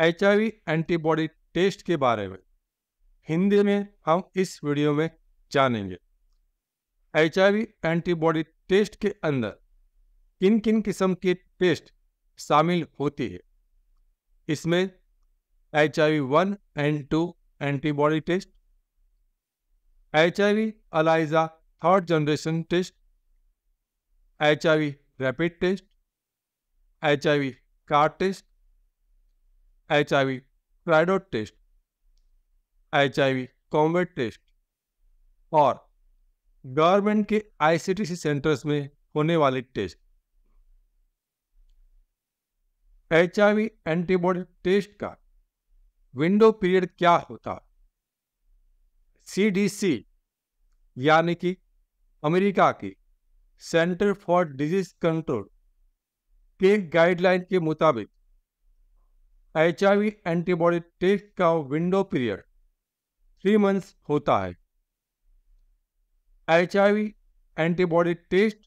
H antibody test के बारे में हिंदी में हम इस वीडियो में जानेंगे एच एंटीबॉडी टेस्ट के अंदर किन किन किस्म के टेस्ट शामिल होती है इसमें H I V one and two antibody test H I V ELISA third generation test H I V rapid test H I V card test H I V Tridot test H I V combat test और government के ICTC centres में होने वाले test H I V antibody test का window period क्या होता C D C यानी कि अमेरिका की सेंटर फॉर डिजीज कंट्रोल के गाइडलाइन के मुताबिक एच एंटीबॉडी टेस्ट का विंडो पीरियड थ्री मंथ्स होता है H antibody test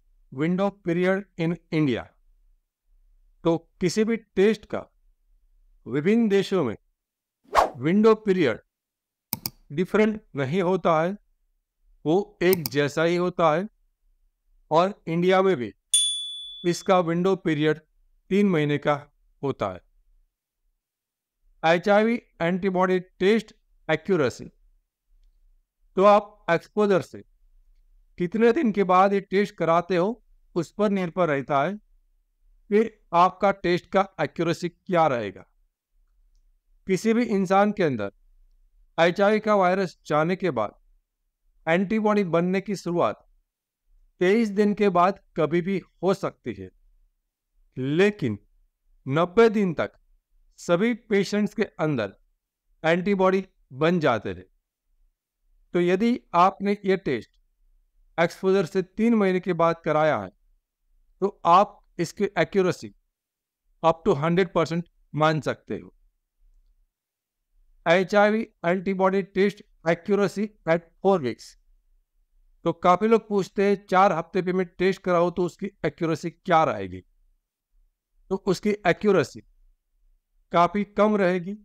window period in India तो किसी भी टेस्ट का विभिन्न देशों में विंडो पीरियड डिफरेंट नहीं होता है वो एक जैसा ही होता है और इंडिया में भी इसका विंडो पीरियड तीन महीने का होता है एचआईवी एंटीबॉडी टेस्ट एक्यूरेसी तो आप एक्सपोजर से कितने दिन के बाद ये टेस्ट कराते हो उस पर निर्भर रहता है फिर आपका टेस्ट का एक्यूरेसी क्या रहेगा किसी भी इंसान के अंदर एच का वायरस जाने के बाद एंटीबॉडी बनने की शुरुआत 23 दिन के बाद कभी भी हो सकती है लेकिन 90 दिन तक सभी पेशेंट्स के अंदर एंटीबॉडी बन जाते थे तो यदि आपने ये टेस्ट एक्सपोजर से तीन महीने के बाद कराया है तो आप इसकी accuracy up to hundred percent मान सकते हो H antibody test accuracy at four weeks तो काफ़ी लोग पूछते हैं चार हफ्ते पे मैं टेस्ट कराऊँ तो उसकी एक्यूरेसी क्या रहेगी तो उसकी एक्यूरेसी काफ़ी कम रहेगी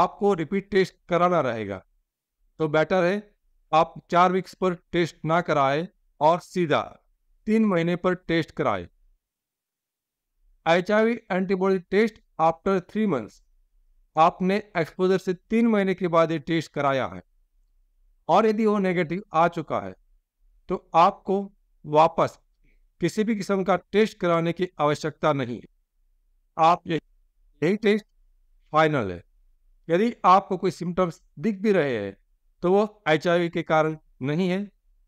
आपको रिपीट टेस्ट कराना रहेगा तो बेटर है आप चार वीक्स पर टेस्ट ना कराएं और सीधा तीन महीने पर टेस्ट कराएं। H antibody test after three months आपने एक्सपोजर से तीन महीने के बाद ये टेस्ट कराया है और यदि वो नेगेटिव आ चुका है तो आपको वापस किसी भी किस्म का टेस्ट कराने की आवश्यकता नहीं है आप ये यही टेस्ट फाइनल है यदि आपको कोई सिम्टम्स दिख भी रहे हैं तो वो एच के कारण नहीं है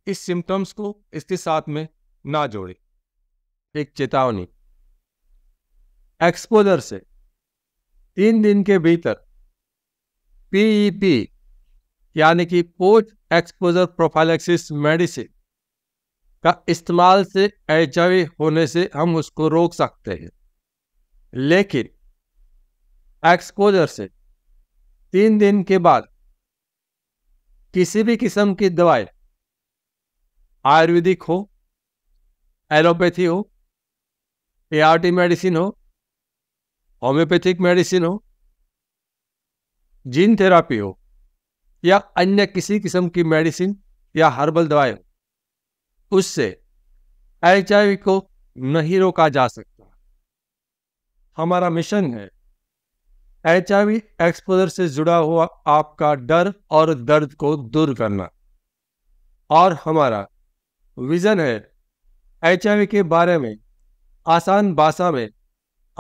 इस सिम्टम्स को इसके साथ में ना जोड़े एक चेतावनी एक्सपोजर से तीन दिन के भीतर पीईपी e यानी कि पोस्ट एक्सपोजर प्रोफाइलेक्सिस मेडिसिन का इस्तेमाल से एच होने से हम उसको रोक सकते हैं लेकिन एक्सपोजर से तीन दिन के बाद किसी भी किस्म की दवाई आयुर्वेदिक हो एलोपैथी हो ए मेडिसिन हो होम्योपैथिक मेडिसिन हो जीन थेरापी हो या अन्य किसी किस्म की मेडिसिन या हर्बल दवाई हो उससे एच को नहीं रोका जा सकता हमारा मिशन है एच एक्सपोजर से जुड़ा हुआ आपका डर और दर्द को दूर करना और हमारा विजन है एच के बारे में आसान भाषा में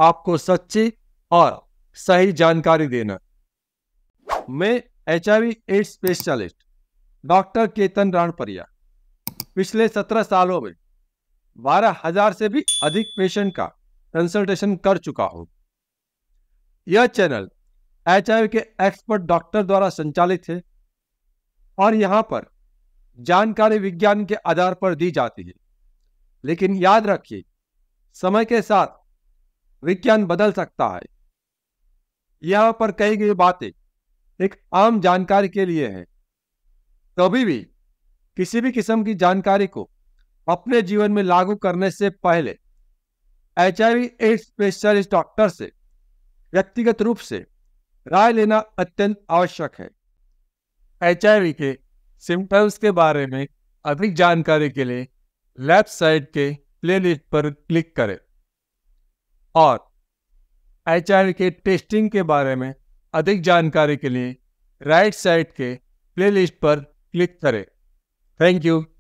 आपको सच्ची और सही जानकारी देना मैं H AIDS specialist doctor Ketan Ranparia पिछले सत्रह सालों में बारह हजार से भी अधिक पेशेंट का कंसल्टेशन कर चुका हूँ यह चैनल एच के एक्सपर्ट डॉक्टर द्वारा संचालित है और यहाँ पर जानकारी विज्ञान के आधार पर दी जाती है लेकिन याद रखिए समय के साथ विज्ञान बदल सकता है यहाँ पर कही गई बातें एक आम जानकारी के लिए है कभी भी किसी भी किस्म की जानकारी को अपने जीवन में लागू करने से पहले H I V AIDS specialist doctor से व्यक्तिगत रूप से राय लेना अत्यंत आवश्यक है एच के सिम्टम्स के बारे में अधिक जानकारी के लिए लेफ्ट साइड के प्लेलिस्ट पर क्लिक करें और एच के टेस्टिंग के बारे में अधिक जानकारी के लिए राइट साइड के प्लेलिस्ट पर क्लिक करें थैंक यू